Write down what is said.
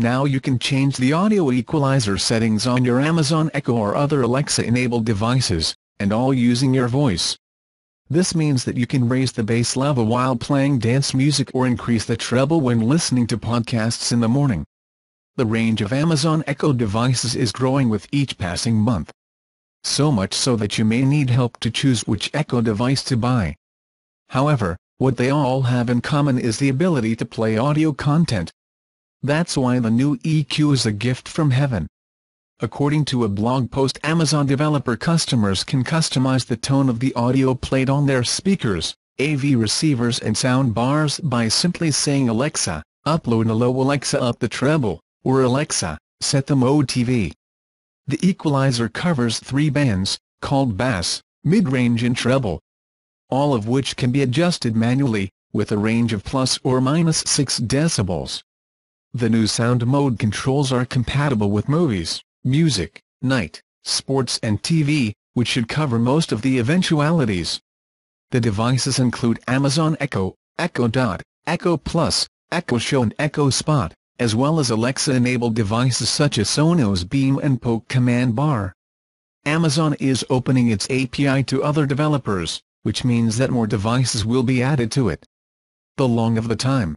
Now you can change the audio equalizer settings on your Amazon Echo or other Alexa-enabled devices, and all using your voice. This means that you can raise the bass level while playing dance music or increase the treble when listening to podcasts in the morning. The range of Amazon Echo devices is growing with each passing month. So much so that you may need help to choose which Echo device to buy. However, what they all have in common is the ability to play audio content, that's why the new EQ is a gift from heaven. According to a blog post Amazon developer customers can customize the tone of the audio played on their speakers, AV receivers and sound bars by simply saying Alexa, upload a low Alexa up the treble, or Alexa, set the mode TV. The equalizer covers three bands, called bass, mid-range and treble, all of which can be adjusted manually, with a range of plus or minus 6 decibels. The new sound mode controls are compatible with movies, music, night, sports and TV, which should cover most of the eventualities. The devices include Amazon Echo, Echo Dot, Echo Plus, Echo Show and Echo Spot, as well as Alexa-enabled devices such as Sonos Beam and Poke Command Bar. Amazon is opening its API to other developers, which means that more devices will be added to it. The long of the time,